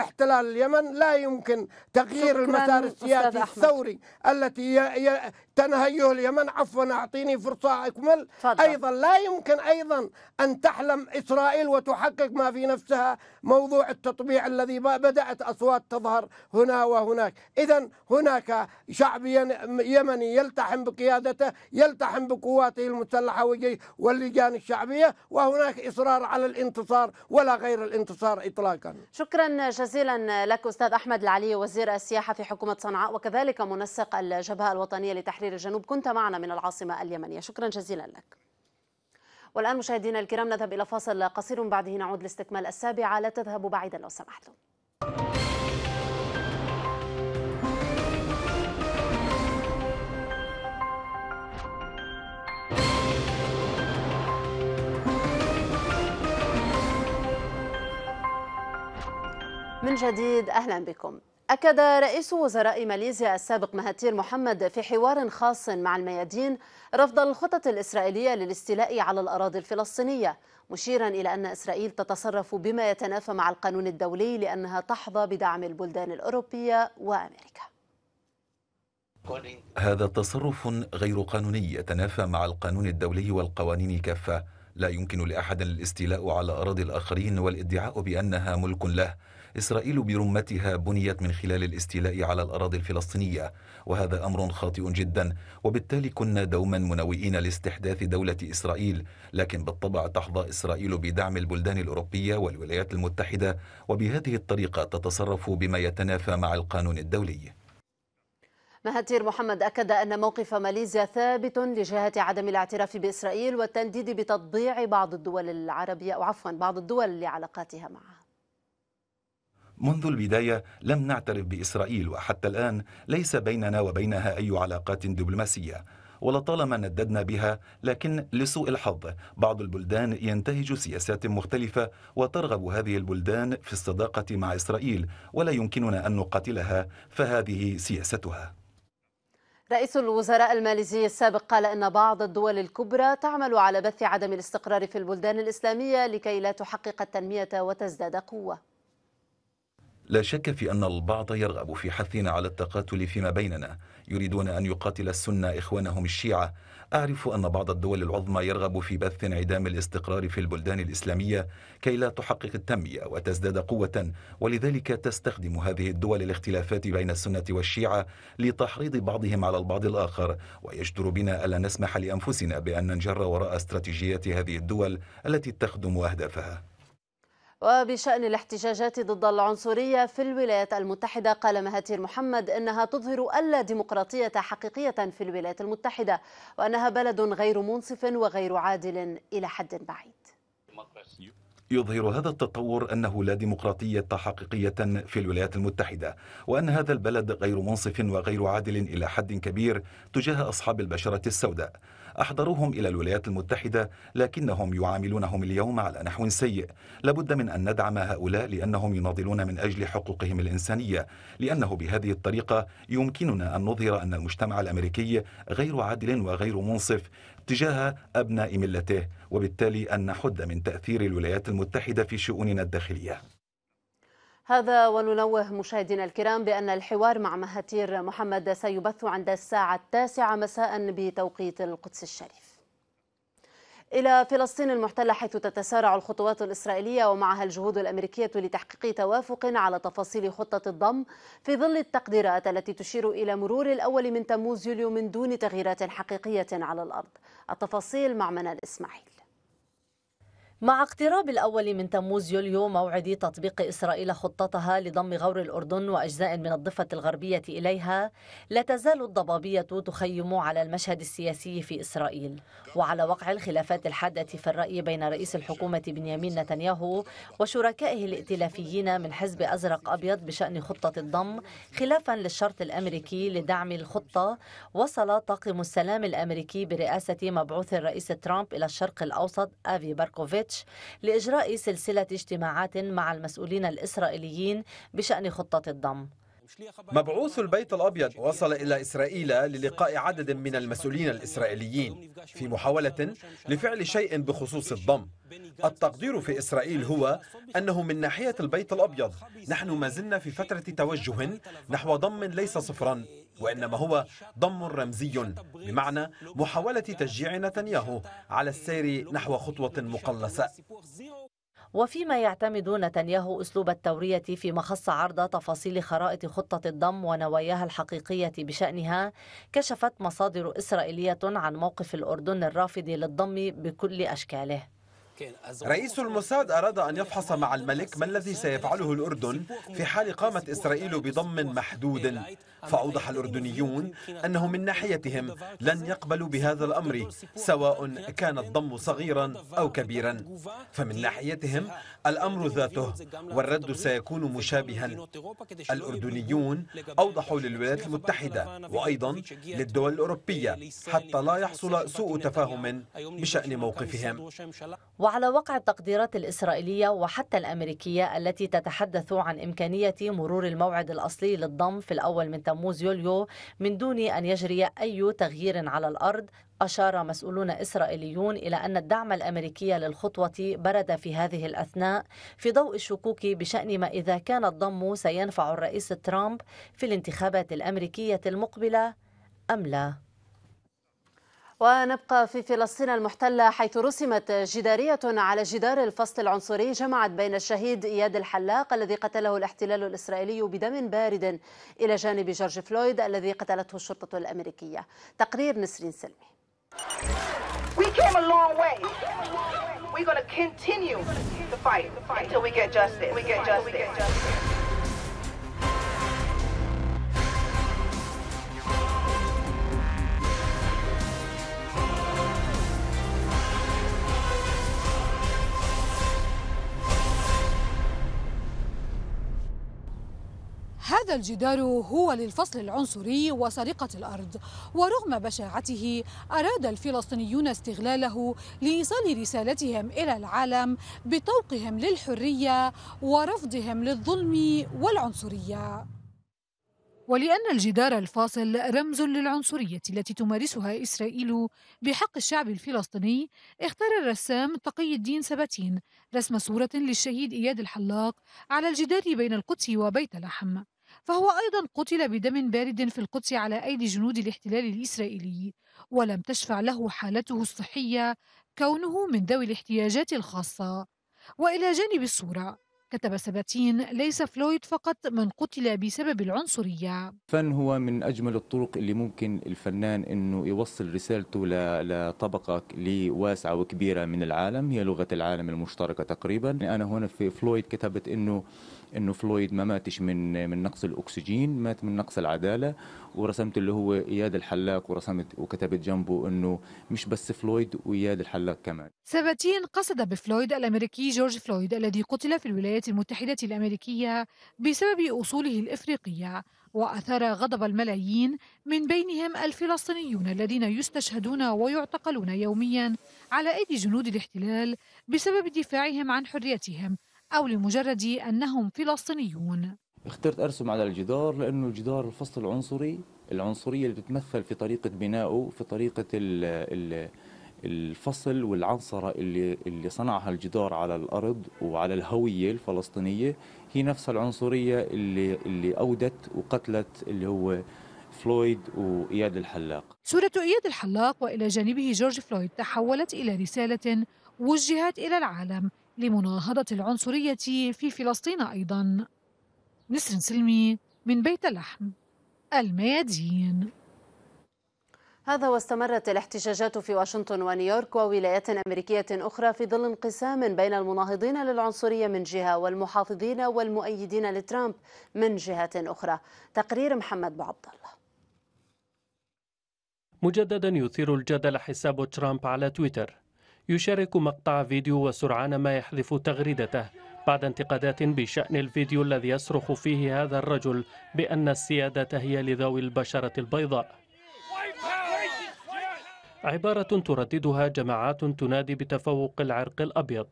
احتلال اليمن لا يمكن تغيير المسار السياسي السياسي الثوري التي تنهيه اليمن عفوا أعطيني فرصة أكمل فضل. أيضا لا يمكن أيضا أن تحلم إسرائيل وتحقق ما في نفسها موضوع التطبيع الذي بدأت أصوات تظهر هنا وهناك إذا هناك شعب يمني يلتحم بقيادته يلتحم بقواته المسلحة واللجان الشعبية وهناك إصرار على الانتصار ولا غير الانتصار إطلاقا شكرا جزيلا لك أستاذ أحمد العلي وزير السياحة في حكومة صنعاء وكذلك منسق الجبهة الوطنية لتحرير الجنوب كنت معنا من العاصمة اليمنية شكرا جزيلا لك والآن مشاهدينا الكرام نذهب إلى فاصل قصير بعده نعود لاستكمال السابعة لا تذهبوا بعيدا لو سمحتم من جديد اهلا بكم أكد رئيس وزراء ماليزيا السابق مهاتير محمد في حوار خاص مع الميادين رفض الخطط الإسرائيلية للاستيلاء على الأراضي الفلسطينية مشيرا إلى أن إسرائيل تتصرف بما يتنافى مع القانون الدولي لأنها تحظى بدعم البلدان الأوروبية وأمريكا هذا تصرف غير قانوني يتنافى مع القانون الدولي والقوانين كافة لا يمكن لأحد الاستيلاء على أراضي الآخرين والادعاء بأنها ملك له إسرائيل برمتها بنيت من خلال الاستيلاء على الأراضي الفلسطينية وهذا أمر خاطئ جدا وبالتالي كنا دوما منوئين لاستحداث دولة إسرائيل لكن بالطبع تحظى إسرائيل بدعم البلدان الأوروبية والولايات المتحدة وبهذه الطريقة تتصرف بما يتنافى مع القانون الدولي مهاتير محمد أكد أن موقف ماليزيا ثابت لجهة عدم الاعتراف بإسرائيل والتنديد بتطبيع بعض الدول العربية أو عفوا بعض الدول لعلاقاتها معها منذ البداية لم نعترف بإسرائيل وحتى الآن ليس بيننا وبينها أي علاقات دبلوماسية ولطالما نددنا بها لكن لسوء الحظ بعض البلدان ينتهج سياسات مختلفة وترغب هذه البلدان في الصداقة مع إسرائيل ولا يمكننا أن نقاتلها فهذه سياستها رئيس الوزراء الماليزي السابق قال ان بعض الدول الكبرى تعمل على بث عدم الاستقرار في البلدان الاسلاميه لكي لا تحقق التنميه وتزداد قوه لا شك في أن البعض يرغب في حثنا على التقاتل فيما بيننا يريدون أن يقاتل السنة إخوانهم الشيعة أعرف أن بعض الدول العظمى يرغب في بث انعدام الاستقرار في البلدان الإسلامية كي لا تحقق التنمية وتزداد قوة ولذلك تستخدم هذه الدول الاختلافات بين السنة والشيعة لتحريض بعضهم على البعض الآخر ويجدر بنا ألا نسمح لأنفسنا بأن ننجر وراء استراتيجيات هذه الدول التي تخدم أهدافها وبشأن الاحتجاجات ضد العنصرية في الولايات المتحدة قال مهاتير محمد إنها تظهر ألا ديمقراطية حقيقية في الولايات المتحدة وأنها بلد غير منصف وغير عادل إلى حد بعيد يظهر هذا التطور أنه لا ديمقراطية حقيقية في الولايات المتحدة وأن هذا البلد غير منصف وغير عادل إلى حد كبير تجاه أصحاب البشرة السوداء أحضروهم إلى الولايات المتحدة لكنهم يعاملونهم اليوم على نحو سيء لابد من أن ندعم هؤلاء لأنهم يناضلون من أجل حقوقهم الإنسانية لأنه بهذه الطريقة يمكننا أن نظهر أن المجتمع الأمريكي غير عادل وغير منصف تجاه أبناء ملته وبالتالي أن نحد من تأثير الولايات المتحدة في شؤوننا الداخلية هذا وننوه مشاهدينا الكرام بأن الحوار مع مهاتير محمد سيبث عند الساعة التاسعة مساء بتوقيت القدس الشريف إلى فلسطين المحتلة حيث تتسارع الخطوات الإسرائيلية ومعها الجهود الأمريكية لتحقيق توافق على تفاصيل خطة الضم في ظل التقديرات التي تشير إلى مرور الأول من تموز يوليو من دون تغييرات حقيقية على الأرض التفاصيل مع منال إسماعيل مع اقتراب الأول من تموز يوليو موعد تطبيق إسرائيل خطتها لضم غور الأردن وأجزاء من الضفة الغربية إليها لا تزال الضبابية تخيم على المشهد السياسي في إسرائيل وعلى وقع الخلافات الحادة في الرأي بين رئيس الحكومة بنيامين نتنياهو وشركائه الائتلافيين من حزب أزرق أبيض بشأن خطة الضم خلافا للشرط الأمريكي لدعم الخطة وصل طاقم السلام الأمريكي برئاسة مبعوث الرئيس ترامب إلى الشرق الأوسط آفي باركوفيت الكويتش لإجراء سلسلة اجتماعات مع المسؤولين الإسرائيليين بشأن خطة الضم مبعوث البيت الأبيض وصل إلى إسرائيل للقاء عدد من المسؤولين الإسرائيليين في محاولة لفعل شيء بخصوص الضم التقدير في إسرائيل هو أنه من ناحية البيت الأبيض نحن ما زلنا في فترة توجه نحو ضم ليس صفرا وإنما هو ضم رمزي بمعنى محاولة تشجيع نتنياهو على السير نحو خطوة مقلصة وفيما يعتمد نتنياهو أسلوب التورية في مخص عرض تفاصيل خرائط خطة الضم ونواياها الحقيقية بشأنها كشفت مصادر إسرائيلية عن موقف الأردن الرافض للضم بكل أشكاله رئيس الموساد أراد أن يفحص مع الملك ما الذي سيفعله الأردن في حال قامت إسرائيل بضم محدود فأوضح الأردنيون أنه من ناحيتهم لن يقبلوا بهذا الأمر سواء كان الضم صغيرا أو كبيرا فمن ناحيتهم الأمر ذاته والرد سيكون مشابها الأردنيون أوضحوا للولايات المتحدة وأيضا للدول الأوروبية حتى لا يحصل سوء تفاهم بشأن موقفهم وعلى وقع التقديرات الإسرائيلية وحتى الأمريكية التي تتحدث عن إمكانية مرور الموعد الأصلي للضم في الأول من تموز يوليو من دون أن يجري أي تغيير على الأرض أشار مسؤولون إسرائيليون إلى أن الدعم الأمريكي للخطوة برد في هذه الأثناء في ضوء الشكوك بشأن ما إذا كان الضم سينفع الرئيس ترامب في الانتخابات الأمريكية المقبلة أم لا ونبقى في فلسطين المحتلة حيث رسمت جدارية على جدار الفصل العنصري جمعت بين الشهيد إياد الحلاق الذي قتله الاحتلال الإسرائيلي بدم بارد إلى جانب جورج فلويد الذي قتلته الشرطة الأمريكية تقرير نسرين سلمي We came a long way. We're going to continue to fight until we get justice. We get justice. هذا الجدار هو للفصل العنصري وسرقة الأرض ورغم بشاعته أراد الفلسطينيون استغلاله لإيصال رسالتهم إلى العالم بطوقهم للحرية ورفضهم للظلم والعنصرية ولأن الجدار الفاصل رمز للعنصرية التي تمارسها إسرائيل بحق الشعب الفلسطيني اختار الرسام تقي الدين سباتين رسم صورة للشهيد إياد الحلاق على الجدار بين القدس وبيت لحم فهو أيضا قتل بدم بارد في القدس على أيدي جنود الاحتلال الإسرائيلي ولم تشفع له حالته الصحية كونه من ذوي الاحتياجات الخاصة وإلى جانب الصورة كتب سباتين ليس فلويد فقط من قتل بسبب العنصرية الفن هو من أجمل الطرق اللي ممكن الفنان أنه يوصل رسالته لطبقة واسعة وكبيرة من العالم هي لغة العالم المشتركة تقريبا أنا هنا في فلويد كتبت أنه انه فلويد ما ماتش من من نقص الاكسجين مات من نقص العداله ورسمت اللي هو اياد الحلاق ورسمت وكتبت جنبه انه مش بس فلويد واياد الحلاق كمان سباتين قصد بفلويد الامريكي جورج فلويد الذي قتل في الولايات الولايات المتحدة الأمريكية بسبب أصوله الإفريقية وأثار غضب الملايين من بينهم الفلسطينيون الذين يستشهدون ويعتقلون يوميا على أيدي جنود الاحتلال بسبب دفاعهم عن حريتهم أو لمجرد أنهم فلسطينيون اخترت أرسم على الجدار لأنه الجدار الفصل العنصري العنصرية اللي بتتمثل في طريقة بنائه في طريقة ال ال الفصل والعنصرة اللي, اللي صنعها الجدار على الأرض وعلى الهوية الفلسطينية هي نفس العنصرية اللي, اللي أودت وقتلت اللي هو فلويد وإياد الحلاق سورة إياد الحلاق وإلى جانبه جورج فلويد تحولت إلى رسالة وجهت إلى العالم لمناهضة العنصرية في فلسطين أيضا نسرين سلمي من بيت لحم الميادين هذا واستمرت الاحتجاجات في واشنطن ونيويورك وولايات أمريكية أخرى في ظل انقسام بين المناهضين للعنصرية من جهة والمحافظين والمؤيدين لترامب من جهة أخرى تقرير محمد عبد الله مجددا يثير الجدل حساب ترامب على تويتر يشارك مقطع فيديو وسرعان ما يحذف تغريدته بعد انتقادات بشأن الفيديو الذي يصرخ فيه هذا الرجل بأن السيادة هي لذوي البشرة البيضاء عبارة ترددها جماعات تنادي بتفوق العرق الأبيض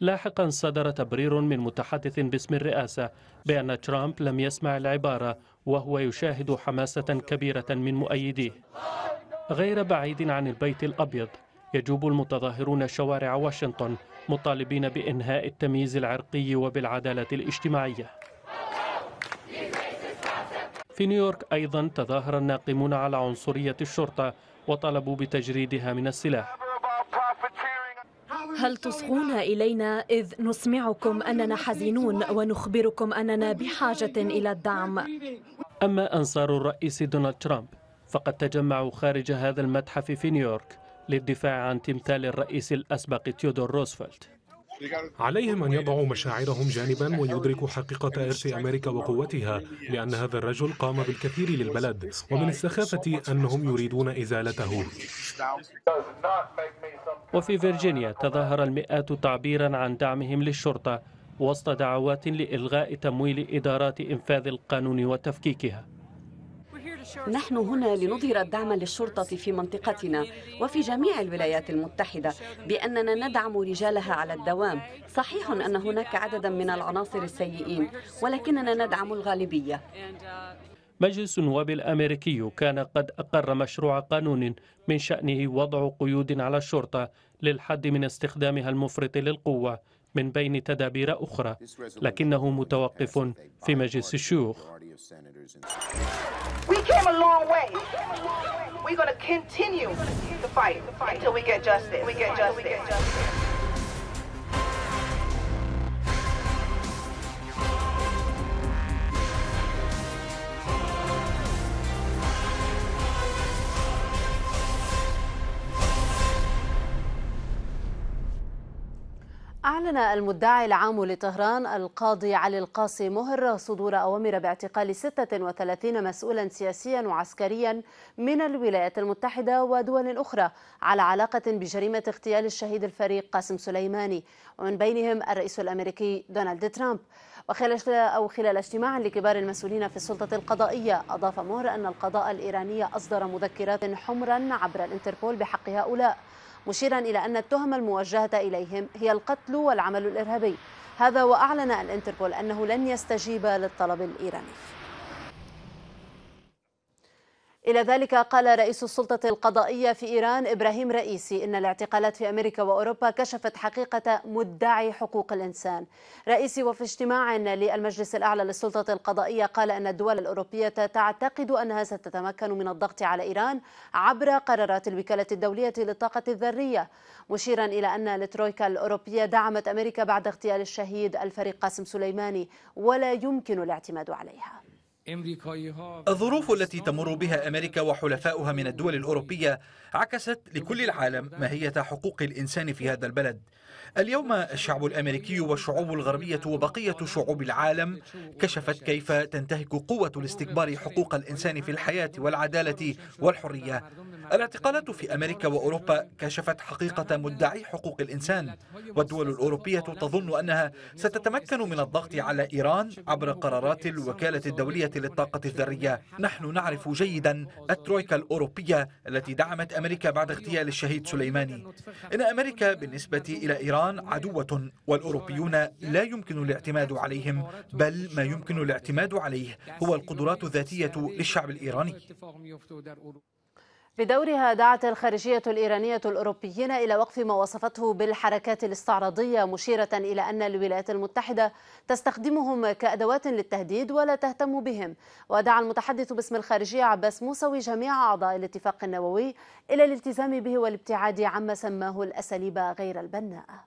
لاحقا صدر تبرير من متحدث باسم الرئاسة بأن ترامب لم يسمع العبارة وهو يشاهد حماسة كبيرة من مؤيديه غير بعيد عن البيت الأبيض يجوب المتظاهرون شوارع واشنطن مطالبين بإنهاء التمييز العرقي وبالعدالة الاجتماعية في نيويورك أيضا تظاهر الناقمون على عنصرية الشرطة وطلبوا بتجريدها من السلاح هل تصغون إلينا إذ نسمعكم أننا حزينون ونخبركم أننا بحاجة إلى الدعم أما أنصار الرئيس دونالد ترامب فقد تجمعوا خارج هذا المتحف في نيويورك للدفاع عن تمثال الرئيس الأسبق تيودور روزفلت عليهم أن يضعوا مشاعرهم جانبا ويدركوا حقيقة إرث أمريكا وقوتها لأن هذا الرجل قام بالكثير للبلد ومن السخافة أنهم يريدون إزالته وفي فيرجينيا تظاهر المئات تعبيرا عن دعمهم للشرطة وسط دعوات لإلغاء تمويل إدارات إنفاذ القانون وتفكيكها نحن هنا لنظهر الدعم للشرطة في منطقتنا وفي جميع الولايات المتحدة بأننا ندعم رجالها على الدوام صحيح أن هناك عددا من العناصر السيئين ولكننا ندعم الغالبية مجلس النواب الأمريكي كان قد أقر مشروع قانون من شأنه وضع قيود على الشرطة للحد من استخدامها المفرط للقوة من بين تدابير أخرى لكنه متوقف في مجلس الشيوخ We're going to continue the fight until we get justice. We get justice. أعلن المدعي العام لطهران القاضي علي القاسي مهر صدور أوامر باعتقال 36 مسؤولا سياسيا وعسكريا من الولايات المتحدة ودول أخرى على علاقة بجريمة اغتيال الشهيد الفريق قاسم سليماني ومن بينهم الرئيس الأمريكي دونالد ترامب وخلال أو خلال اجتماع لكبار المسؤولين في السلطة القضائية أضاف مهر أن القضاء الإيراني أصدر مذكرات حمرا عبر الانتربول بحق هؤلاء مشيرا إلى أن التهم الموجهة إليهم هي القتل والعمل الإرهابي هذا وأعلن الانتربول أنه لن يستجيب للطلب الإيراني إلى ذلك قال رئيس السلطة القضائية في إيران إبراهيم رئيسي إن الاعتقالات في أمريكا وأوروبا كشفت حقيقة مدعي حقوق الإنسان رئيسي وفي اجتماع للمجلس الأعلى للسلطة القضائية قال أن الدول الأوروبية تعتقد أنها ستتمكن من الضغط على إيران عبر قرارات الوكالة الدولية للطاقة الذرية مشيرا إلى أن الترويكا الأوروبية دعمت أمريكا بعد اغتيال الشهيد الفريق قاسم سليماني ولا يمكن الاعتماد عليها الظروف التي تمر بها أمريكا وحلفاؤها من الدول الأوروبية عكست لكل العالم ماهية حقوق الإنسان في هذا البلد اليوم الشعب الأمريكي والشعوب الغربية وبقية شعوب العالم كشفت كيف تنتهك قوة الاستكبار حقوق الإنسان في الحياة والعدالة والحرية الاعتقالات في أمريكا وأوروبا كشفت حقيقة مدعي حقوق الإنسان والدول الأوروبية تظن أنها ستتمكن من الضغط على إيران عبر قرارات الوكالة الدولية للطاقة الذرية نحن نعرف جيدا الترويكا الأوروبية التي دعمت أمريكا بعد اغتيال الشهيد سليماني إن أمريكا بالنسبة إلى إيران عدوة والأوروبيون لا يمكن الاعتماد عليهم بل ما يمكن الاعتماد عليه هو القدرات الذاتية للشعب الإيراني بدورها دعت الخارجية الإيرانية الأوروبيين إلى وقف ما وصفته بالحركات الاستعراضية مشيرة إلى أن الولايات المتحدة تستخدمهم كأدوات للتهديد ولا تهتم بهم ودعا المتحدث باسم الخارجية عباس موسوي جميع أعضاء الاتفاق النووي إلى الالتزام به والابتعاد عما سماه الأساليب غير البناءة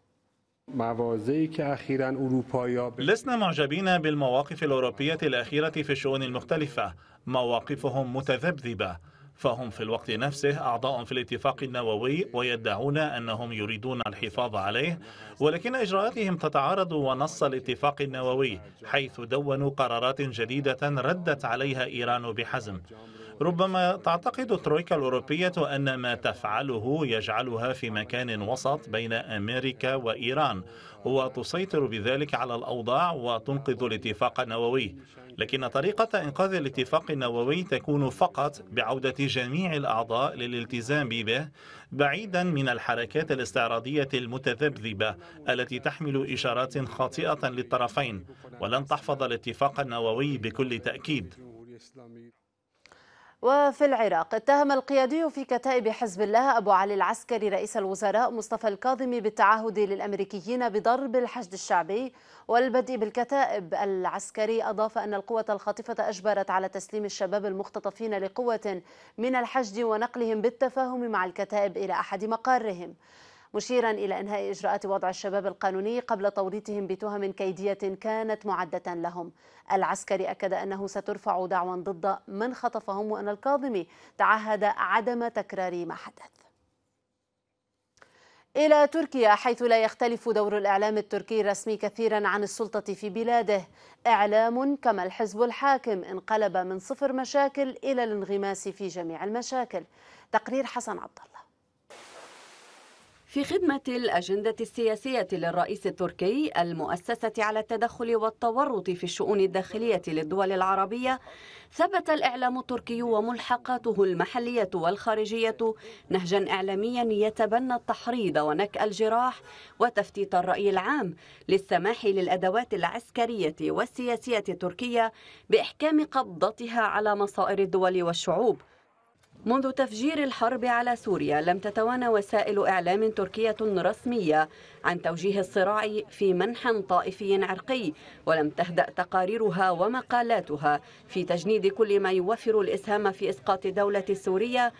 لسنا معجبين بالمواقف الأوروبية الأخيرة في الشؤون المختلفة مواقفهم متذبذبة فهم في الوقت نفسه أعضاء في الاتفاق النووي ويدعون أنهم يريدون الحفاظ عليه ولكن إجراءاتهم تتعارض ونص الاتفاق النووي حيث دونوا قرارات جديدة ردت عليها إيران بحزم ربما تعتقد الترويكا الأوروبية أن ما تفعله يجعلها في مكان وسط بين أمريكا وإيران وتسيطر بذلك على الأوضاع وتنقذ الاتفاق النووي لكن طريقة إنقاذ الاتفاق النووي تكون فقط بعودة جميع الأعضاء للالتزام به بعيدا من الحركات الاستعراضية المتذبذبة التي تحمل إشارات خاطئة للطرفين ولن تحفظ الاتفاق النووي بكل تأكيد وفي العراق اتهم القيادي في كتائب حزب الله أبو علي العسكري رئيس الوزراء مصطفى الكاظمي بالتعهد للأمريكيين بضرب الحشد الشعبي والبدء بالكتائب العسكري أضاف أن القوة الخاطفة أجبرت على تسليم الشباب المختطفين لقوة من الحشد ونقلهم بالتفاهم مع الكتائب إلى أحد مقارهم مشيرا إلى إنهاء إجراءات وضع الشباب القانوني قبل توريطهم بتهم كيدية كانت معدة لهم العسكري أكد أنه سترفع دعوى ضد من خطفهم وأن الكاظمي تعهد عدم تكرار ما حدث إلى تركيا حيث لا يختلف دور الإعلام التركي الرسمي كثيرا عن السلطة في بلاده إعلام كما الحزب الحاكم انقلب من صفر مشاكل إلى الانغماس في جميع المشاكل تقرير حسن عبد الله في خدمة الأجندة السياسية للرئيس التركي المؤسسة على التدخل والتورط في الشؤون الداخلية للدول العربية ثبت الإعلام التركي وملحقاته المحلية والخارجية نهجا إعلاميا يتبنى التحريض ونكأ الجراح وتفتيت الرأي العام للسماح للأدوات العسكرية والسياسية التركية بإحكام قبضتها على مصائر الدول والشعوب منذ تفجير الحرب على سوريا لم تتوانى وسائل إعلام تركية رسمية عن توجيه الصراع في منح طائفي عرقي ولم تهدأ تقاريرها ومقالاتها في تجنيد كل ما يوفر الإسهام في إسقاط دولة سوريا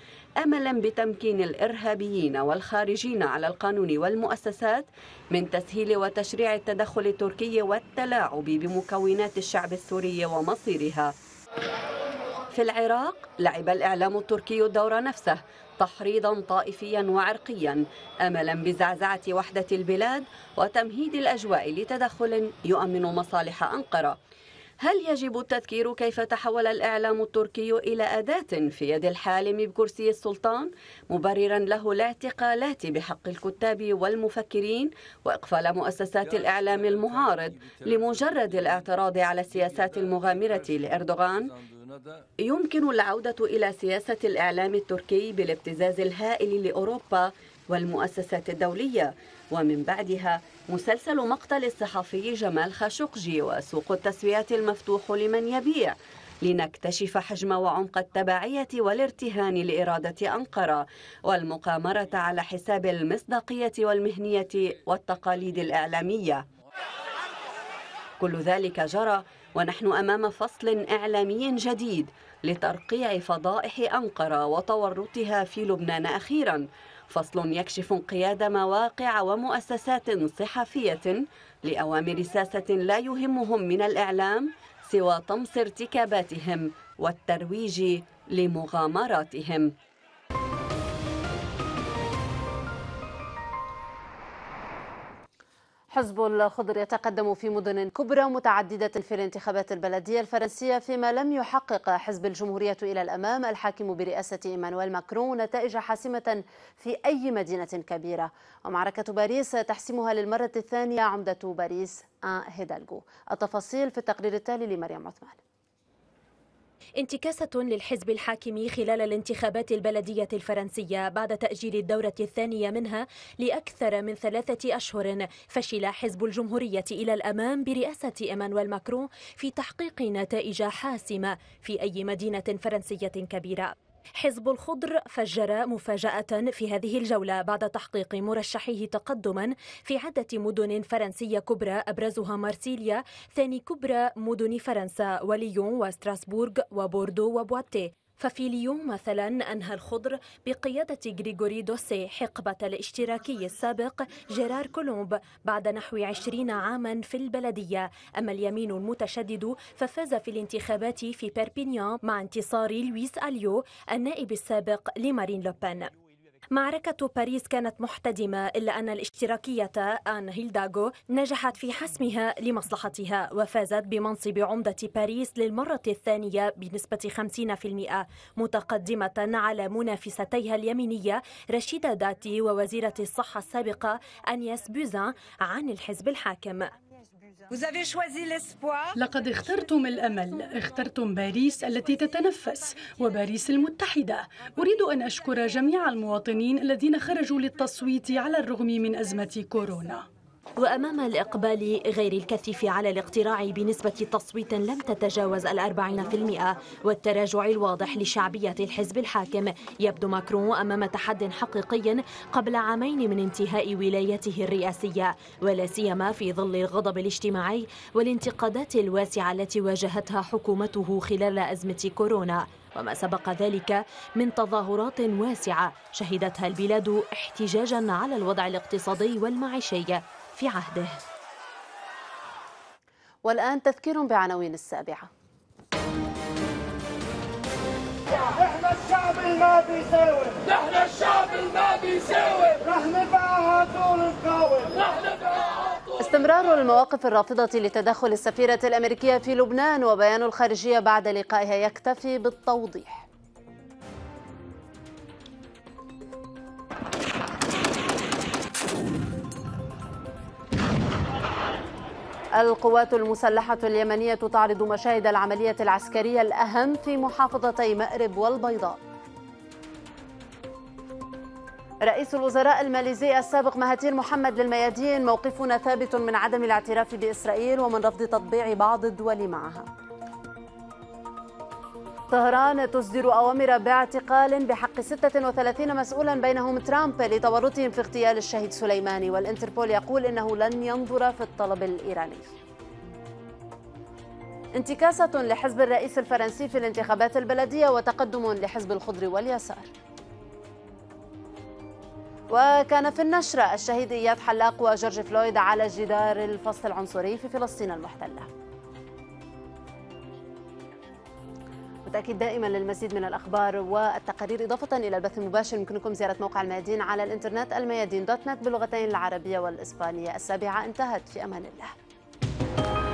أملا بتمكين الإرهابيين والخارجين على القانون والمؤسسات من تسهيل وتشريع التدخل التركي والتلاعب بمكونات الشعب السوري ومصيرها في العراق لعب الإعلام التركي الدور نفسه تحريضا طائفيا وعرقيا املا بزعزعه وحده البلاد وتمهيد الاجواء لتدخل يؤمن مصالح انقره هل يجب التذكير كيف تحول الإعلام التركي إلى أداة في يد الحالم بكرسي السلطان مبررا له الاعتقالات بحق الكتاب والمفكرين وإقفال مؤسسات الإعلام المعارض لمجرد الاعتراض على السياسات المغامرة لإردوغان يمكن العودة إلى سياسة الإعلام التركي بالابتزاز الهائل لأوروبا والمؤسسات الدولية ومن بعدها مسلسل مقتل الصحفي جمال خاشقجي وسوق التسويات المفتوح لمن يبيع لنكتشف حجم وعمق التبعية والارتهان لإرادة أنقرة والمقامرة على حساب المصداقية والمهنية والتقاليد الإعلامية كل ذلك جرى ونحن أمام فصل إعلامي جديد لترقيع فضائح أنقرة وتورطها في لبنان أخيراً فصل يكشف انقياد مواقع ومؤسسات صحفية لأوامر ساسة لا يهمهم من الإعلام سوى طمس ارتكاباتهم والترويج لمغامراتهم حزب الخضر يتقدم في مدن كبرى متعددة في الانتخابات البلدية الفرنسية فيما لم يحقق حزب الجمهورية إلى الأمام الحاكم برئاسة إيمانويل ماكرون نتائج حاسمة في أي مدينة كبيرة ومعركة باريس تحسمها للمرة الثانية عمدة باريس آن آه، هيدالجو التفاصيل في التقرير التالي لمريم عثمان انتكاسة للحزب الحاكم خلال الانتخابات البلدية الفرنسية بعد تأجيل الدورة الثانية منها لأكثر من ثلاثة أشهر فشل حزب الجمهورية إلى الأمام برئاسة إيمانويل ماكرون في تحقيق نتائج حاسمة في أي مدينة فرنسية كبيرة حزب الخضر فجر مفاجأة في هذه الجولة بعد تحقيق مرشحيه تقدما في عدة مدن فرنسية كبرى أبرزها مارسيليا ثاني كبرى مدن فرنسا وليون وستراسبورغ وبوردو وبواتيه ففي ليو مثلا أنهى الخضر بقيادة غريغوري دوسي حقبة الاشتراكي السابق جيرار كولومب بعد نحو عشرين عاما في البلدية أما اليمين المتشدد ففاز في الانتخابات في بيربينيان مع انتصار لويس أليو النائب السابق لمارين لوبان معركة باريس كانت محتدمة إلا أن الاشتراكية آن هيلداغو نجحت في حسمها لمصلحتها وفازت بمنصب عمدة باريس للمرة الثانية بنسبة 50% متقدمة على منافستيها اليمينية رشيدة داتي ووزيرة الصحة السابقة أنياس بوزان عن الحزب الحاكم لقد اخترتم الأمل اخترتم باريس التي تتنفس وباريس المتحدة أريد أن أشكر جميع المواطنين الذين خرجوا للتصويت على الرغم من أزمة كورونا وأمام الإقبال غير الكثيف على الاقتراع بنسبة تصويت لم تتجاوز الأربعين في المئة والتراجع الواضح لشعبية الحزب الحاكم يبدو ماكرون أمام تحد حقيقي قبل عامين من انتهاء ولايته الرئاسية ولا سيما في ظل الغضب الاجتماعي والانتقادات الواسعة التي واجهتها حكومته خلال أزمة كورونا وما سبق ذلك من تظاهرات واسعة شهدتها البلاد احتجاجا على الوضع الاقتصادي والمعيشي في عهده والآن تذكير بعناوين السابعة احنا الشعب ما بيساوي نحن الشعب ما بيساوي رح نبقى طول نقاوم استمرار المواقف الرافضة لتدخل السفيرة الأمريكية في لبنان وبيان الخارجية بعد لقائها يكتفي بالتوضيح القوات المسلحة اليمنية تعرض مشاهد العملية العسكرية الأهم في محافظتي مأرب والبيضاء رئيس الوزراء الماليزي السابق مهاتير محمد للميادين موقفنا ثابت من عدم الاعتراف بإسرائيل ومن رفض تطبيع بعض الدول معها طهران تصدر أوامر باعتقال بحق 36 مسؤولا بينهم ترامب لتورطهم في اغتيال الشهيد سليماني والانتربول يقول إنه لن ينظر في الطلب الإيراني انتكاسة لحزب الرئيس الفرنسي في الانتخابات البلدية وتقدم لحزب الخضر واليسار وكان في النشرة الشهيد إياد حلاق وجورج فلويد على جدار الفصل العنصري في فلسطين المحتله بالتاكيد دائما للمزيد من الاخبار والتقارير اضافه الى البث المباشر يمكنكم زياره موقع الميادين على الانترنت الميادين دوت نت باللغتين العربيه والاسبانيه السابعه انتهت في امان الله